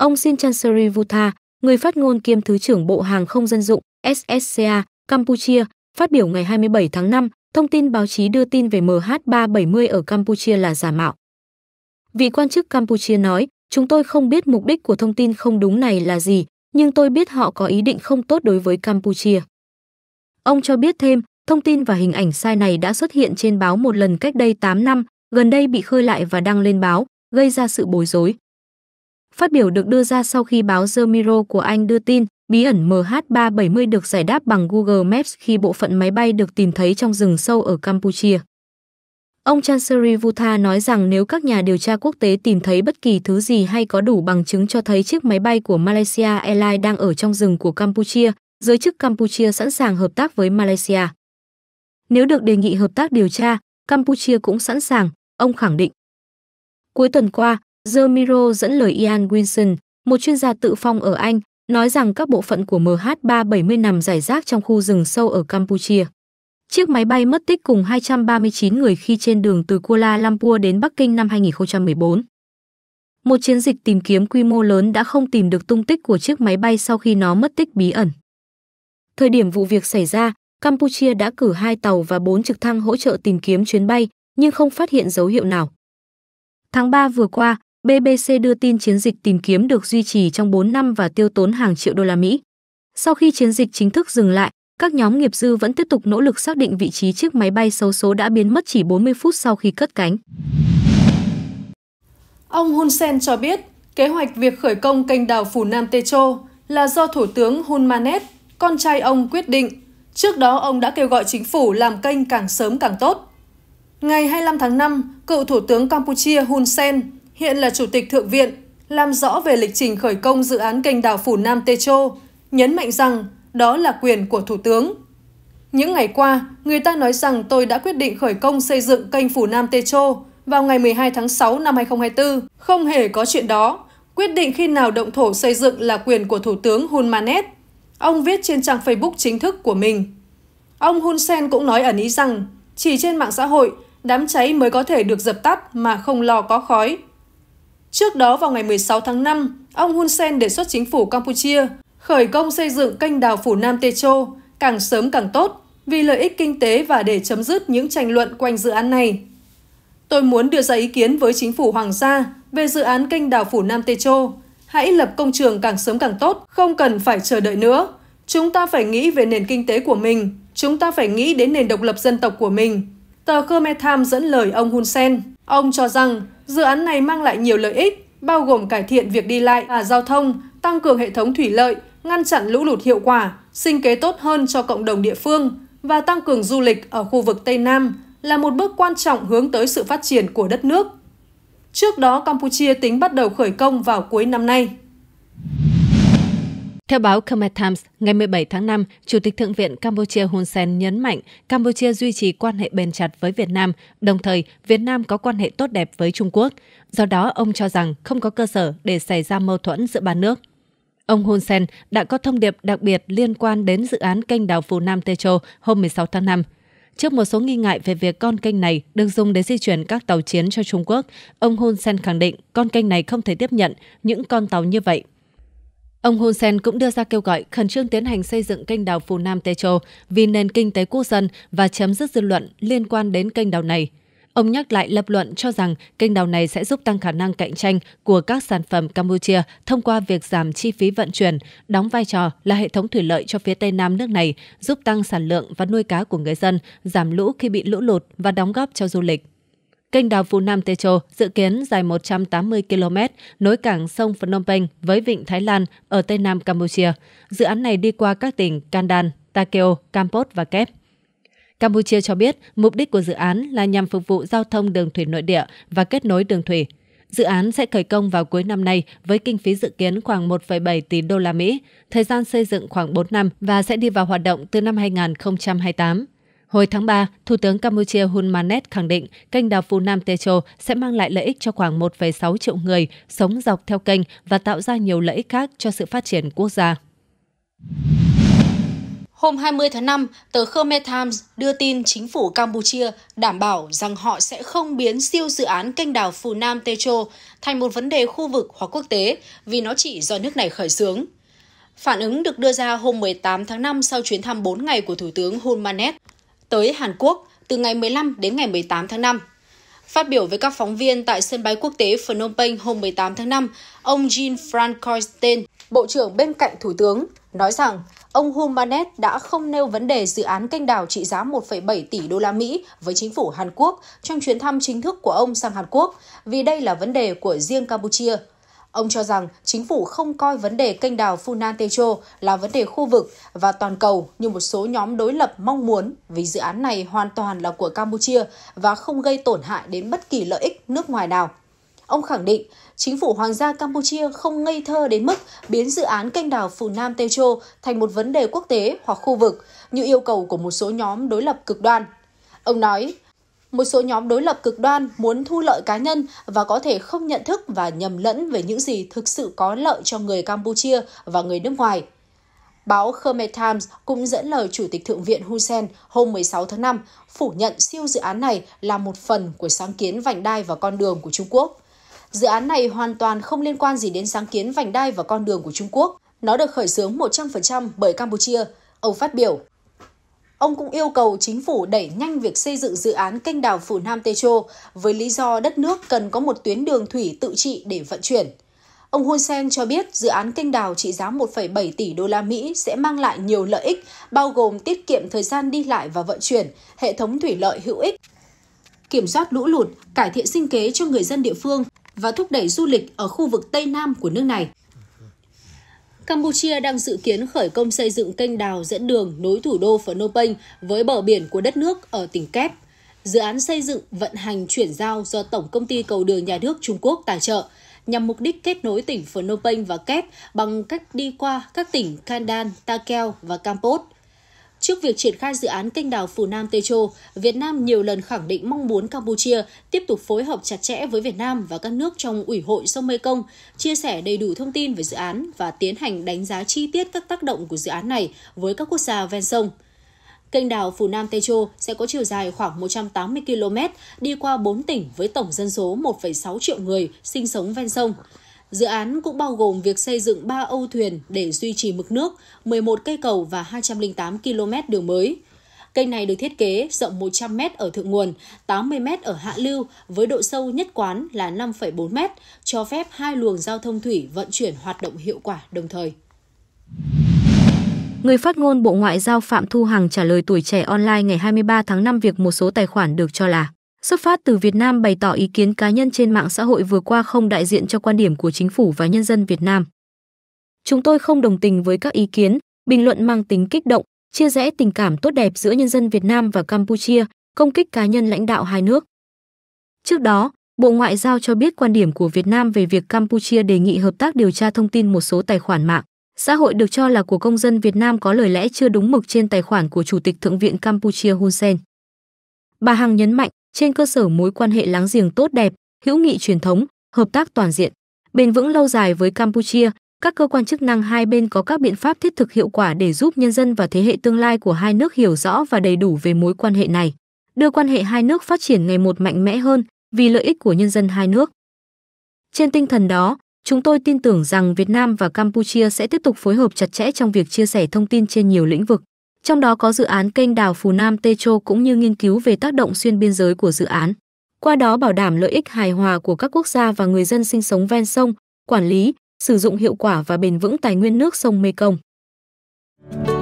Ông Shin Sinchanseri Vutha, người phát ngôn kiêm Thứ trưởng Bộ Hàng không Dân dụng SSCA Campuchia, phát biểu ngày 27 tháng 5, thông tin báo chí đưa tin về MH370 ở Campuchia là giả mạo. Vị quan chức Campuchia nói, chúng tôi không biết mục đích của thông tin không đúng này là gì, nhưng tôi biết họ có ý định không tốt đối với Campuchia. Ông cho biết thêm, thông tin và hình ảnh sai này đã xuất hiện trên báo một lần cách đây 8 năm, gần đây bị khơi lại và đăng lên báo, gây ra sự bối rối. Phát biểu được đưa ra sau khi báo The Mirror của Anh đưa tin, bí ẩn MH370 được giải đáp bằng Google Maps khi bộ phận máy bay được tìm thấy trong rừng sâu ở Campuchia. Ông Chancery Vutha nói rằng nếu các nhà điều tra quốc tế tìm thấy bất kỳ thứ gì hay có đủ bằng chứng cho thấy chiếc máy bay của Malaysia Airlines đang ở trong rừng của Campuchia, giới chức Campuchia sẵn sàng hợp tác với Malaysia. Nếu được đề nghị hợp tác điều tra, Campuchia cũng sẵn sàng, ông khẳng định. Cuối tuần qua, The Miro dẫn lời Ian Wilson, một chuyên gia tự phong ở Anh, nói rằng các bộ phận của MH370 nằm rải rác trong khu rừng sâu ở Campuchia. Chiếc máy bay mất tích cùng 239 người khi trên đường từ Kuala Lumpur đến Bắc Kinh năm 2014. Một chiến dịch tìm kiếm quy mô lớn đã không tìm được tung tích của chiếc máy bay sau khi nó mất tích bí ẩn. Thời điểm vụ việc xảy ra, Campuchia đã cử hai tàu và bốn trực thăng hỗ trợ tìm kiếm chuyến bay, nhưng không phát hiện dấu hiệu nào. Tháng 3 vừa qua, BBC đưa tin chiến dịch tìm kiếm được duy trì trong 4 năm và tiêu tốn hàng triệu đô la Mỹ. Sau khi chiến dịch chính thức dừng lại, các nhóm nghiệp dư vẫn tiếp tục nỗ lực xác định vị trí chiếc máy bay xấu số đã biến mất chỉ 40 phút sau khi cất cánh. Ông Hun Sen cho biết, kế hoạch việc khởi công kênh đào phủ Nam Techo là do Thủ tướng Hun Manet, con trai ông quyết định. Trước đó ông đã kêu gọi chính phủ làm kênh càng sớm càng tốt. Ngày 25 tháng 5, cựu Thủ tướng Campuchia Hun Sen hiện là Chủ tịch Thượng viện, làm rõ về lịch trình khởi công dự án kênh đào Phủ Nam Tê Chô, nhấn mạnh rằng đó là quyền của Thủ tướng. Những ngày qua, người ta nói rằng tôi đã quyết định khởi công xây dựng kênh Phủ Nam Tê Chô vào ngày 12 tháng 6 năm 2024. Không hề có chuyện đó. Quyết định khi nào động thổ xây dựng là quyền của Thủ tướng Hun Manet. Ông viết trên trang Facebook chính thức của mình. Ông Hun Sen cũng nói ẩn ý rằng chỉ trên mạng xã hội, đám cháy mới có thể được dập tắt mà không lo có khói. Trước đó vào ngày 16 tháng 5, ông Hun Sen đề xuất chính phủ Campuchia khởi công xây dựng kênh đào phủ Nam Techo càng sớm càng tốt vì lợi ích kinh tế và để chấm dứt những tranh luận quanh dự án này. Tôi muốn đưa ra ý kiến với chính phủ Hoàng gia về dự án kênh đào phủ Nam Techo. Hãy lập công trường càng sớm càng tốt, không cần phải chờ đợi nữa. Chúng ta phải nghĩ về nền kinh tế của mình, chúng ta phải nghĩ đến nền độc lập dân tộc của mình. Tờ Khmer Times dẫn lời ông Hun Sen. Ông cho rằng Dự án này mang lại nhiều lợi ích, bao gồm cải thiện việc đi lại và giao thông, tăng cường hệ thống thủy lợi, ngăn chặn lũ lụt hiệu quả, sinh kế tốt hơn cho cộng đồng địa phương và tăng cường du lịch ở khu vực Tây Nam là một bước quan trọng hướng tới sự phát triển của đất nước. Trước đó, Campuchia tính bắt đầu khởi công vào cuối năm nay. Theo báo Khmer Times, ngày 17 tháng 5, Chủ tịch Thượng viện Campuchia Hun Sen nhấn mạnh Campuchia duy trì quan hệ bền chặt với Việt Nam, đồng thời Việt Nam có quan hệ tốt đẹp với Trung Quốc. Do đó, ông cho rằng không có cơ sở để xảy ra mâu thuẫn giữa ba nước. Ông Hun Sen đã có thông điệp đặc biệt liên quan đến dự án kênh đào Phù Nam Techo hôm 16 tháng 5. Trước một số nghi ngại về việc con kênh này được dùng để di chuyển các tàu chiến cho Trung Quốc, ông Hun Sen khẳng định con kênh này không thể tiếp nhận những con tàu như vậy – Ông Hun Sen cũng đưa ra kêu gọi khẩn trương tiến hành xây dựng kênh đào Phù Nam Techo vì nền kinh tế quốc dân và chấm dứt dư luận liên quan đến kênh đào này. Ông nhắc lại lập luận cho rằng kênh đào này sẽ giúp tăng khả năng cạnh tranh của các sản phẩm Campuchia thông qua việc giảm chi phí vận chuyển, đóng vai trò là hệ thống thủy lợi cho phía Tây Nam nước này, giúp tăng sản lượng và nuôi cá của người dân, giảm lũ khi bị lũ lụt và đóng góp cho du lịch. Kênh đào Phú Nam Châu dự kiến dài 180 km, nối cảng sông Phnom Penh với vịnh Thái Lan ở Tây Nam Campuchia. Dự án này đi qua các tỉnh Kandan, Takeo, Kampot và Kép. Campuchia cho biết mục đích của dự án là nhằm phục vụ giao thông đường thủy nội địa và kết nối đường thủy. Dự án sẽ khởi công vào cuối năm nay với kinh phí dự kiến khoảng 1,7 tỷ đô la Mỹ, thời gian xây dựng khoảng 4 năm và sẽ đi vào hoạt động từ năm 2028. Hồi tháng 3, Thủ tướng Campuchia Hun Manet khẳng định kênh đào Phú Nam Techo sẽ mang lại lợi ích cho khoảng 1,6 triệu người sống dọc theo kênh và tạo ra nhiều lợi ích khác cho sự phát triển quốc gia. Hôm 20 tháng 5, tờ Khmer Times đưa tin chính phủ Campuchia đảm bảo rằng họ sẽ không biến siêu dự án kênh đào Phù Nam Techo thành một vấn đề khu vực hoặc quốc tế vì nó chỉ do nước này khởi xướng. Phản ứng được đưa ra hôm 18 tháng 5 sau chuyến thăm 4 ngày của Thủ tướng Hun Manet tới Hàn Quốc từ ngày 15 đến ngày 18 tháng 5. Phát biểu với các phóng viên tại sân bay quốc tế Phnom Penh hôm 18 tháng 5, ông Jean-Francois Coisten, Bộ trưởng bên cạnh Thủ tướng, nói rằng ông Hulmanet đã không nêu vấn đề dự án kênh đảo trị giá 1,7 tỷ đô la Mỹ với chính phủ Hàn Quốc trong chuyến thăm chính thức của ông sang Hàn Quốc, vì đây là vấn đề của riêng Campuchia – Ông cho rằng chính phủ không coi vấn đề kênh đào Funantecho là vấn đề khu vực và toàn cầu như một số nhóm đối lập mong muốn vì dự án này hoàn toàn là của Campuchia và không gây tổn hại đến bất kỳ lợi ích nước ngoài nào. Ông khẳng định, chính phủ Hoàng gia Campuchia không ngây thơ đến mức biến dự án kênh đào Phù Nam Tây thành một vấn đề quốc tế hoặc khu vực, như yêu cầu của một số nhóm đối lập cực đoan. Ông nói, một số nhóm đối lập cực đoan muốn thu lợi cá nhân và có thể không nhận thức và nhầm lẫn về những gì thực sự có lợi cho người Campuchia và người nước ngoài. Báo Khmer Times cũng dẫn lời Chủ tịch Thượng viện Hun Sen hôm 16 tháng 5 phủ nhận siêu dự án này là một phần của sáng kiến vành đai và con đường của Trung Quốc. Dự án này hoàn toàn không liên quan gì đến sáng kiến vành đai và con đường của Trung Quốc. Nó được khởi xướng 100% bởi Campuchia, ông phát biểu. Ông cũng yêu cầu chính phủ đẩy nhanh việc xây dựng dự án kênh đào Phủ Nam Tê Chô với lý do đất nước cần có một tuyến đường thủy tự trị để vận chuyển. Ông Hun Sen cho biết dự án kênh đào trị giá 1,7 tỷ đô la Mỹ sẽ mang lại nhiều lợi ích, bao gồm tiết kiệm thời gian đi lại và vận chuyển, hệ thống thủy lợi hữu ích, kiểm soát lũ lụt, cải thiện sinh kế cho người dân địa phương và thúc đẩy du lịch ở khu vực Tây Nam của nước này. Campuchia đang dự kiến khởi công xây dựng kênh đào dẫn đường nối thủ đô Phnom Penh với bờ biển của đất nước ở tỉnh Kép. Dự án xây dựng, vận hành, chuyển giao do Tổng Công ty Cầu đường Nhà nước Trung Quốc tài trợ, nhằm mục đích kết nối tỉnh Phnom Penh và Kép bằng cách đi qua các tỉnh Kandan, Takeo và Campuchia. Trước việc triển khai dự án kênh đào Phù Nam Tây Châu, Việt Nam nhiều lần khẳng định mong muốn Campuchia tiếp tục phối hợp chặt chẽ với Việt Nam và các nước trong Ủy hội sông Mê Công chia sẻ đầy đủ thông tin về dự án và tiến hành đánh giá chi tiết các tác động của dự án này với các quốc gia ven sông. Kênh đào Phù Nam Tây Châu sẽ có chiều dài khoảng 180 km, đi qua 4 tỉnh với tổng dân số 1,6 triệu người sinh sống ven sông. Dự án cũng bao gồm việc xây dựng 3 âu thuyền để duy trì mực nước, 11 cây cầu và 208 km đường mới. Cây này được thiết kế rộng 100 m ở thượng nguồn, 80 m ở hạ lưu với độ sâu nhất quán là 5,4 m, cho phép hai luồng giao thông thủy vận chuyển hoạt động hiệu quả đồng thời. Người phát ngôn Bộ Ngoại giao Phạm Thu Hằng trả lời tuổi trẻ online ngày 23 tháng 5 việc một số tài khoản được cho là xuất phát từ Việt Nam bày tỏ ý kiến cá nhân trên mạng xã hội vừa qua không đại diện cho quan điểm của chính phủ và nhân dân Việt Nam. Chúng tôi không đồng tình với các ý kiến, bình luận mang tính kích động, chia rẽ tình cảm tốt đẹp giữa nhân dân Việt Nam và Campuchia, công kích cá nhân lãnh đạo hai nước. Trước đó, Bộ Ngoại giao cho biết quan điểm của Việt Nam về việc Campuchia đề nghị hợp tác điều tra thông tin một số tài khoản mạng xã hội được cho là của công dân Việt Nam có lời lẽ chưa đúng mực trên tài khoản của Chủ tịch Thượng viện Campuchia Hun Sen. Bà Hằng nhấn mạnh, trên cơ sở mối quan hệ láng giềng tốt đẹp, hữu nghị truyền thống, hợp tác toàn diện, bền vững lâu dài với Campuchia, các cơ quan chức năng hai bên có các biện pháp thiết thực hiệu quả để giúp nhân dân và thế hệ tương lai của hai nước hiểu rõ và đầy đủ về mối quan hệ này, đưa quan hệ hai nước phát triển ngày một mạnh mẽ hơn vì lợi ích của nhân dân hai nước. Trên tinh thần đó, chúng tôi tin tưởng rằng Việt Nam và Campuchia sẽ tiếp tục phối hợp chặt chẽ trong việc chia sẻ thông tin trên nhiều lĩnh vực. Trong đó có dự án kênh đảo Phù Nam Tê Châu cũng như nghiên cứu về tác động xuyên biên giới của dự án. Qua đó bảo đảm lợi ích hài hòa của các quốc gia và người dân sinh sống ven sông, quản lý, sử dụng hiệu quả và bền vững tài nguyên nước sông Mekong. Thank you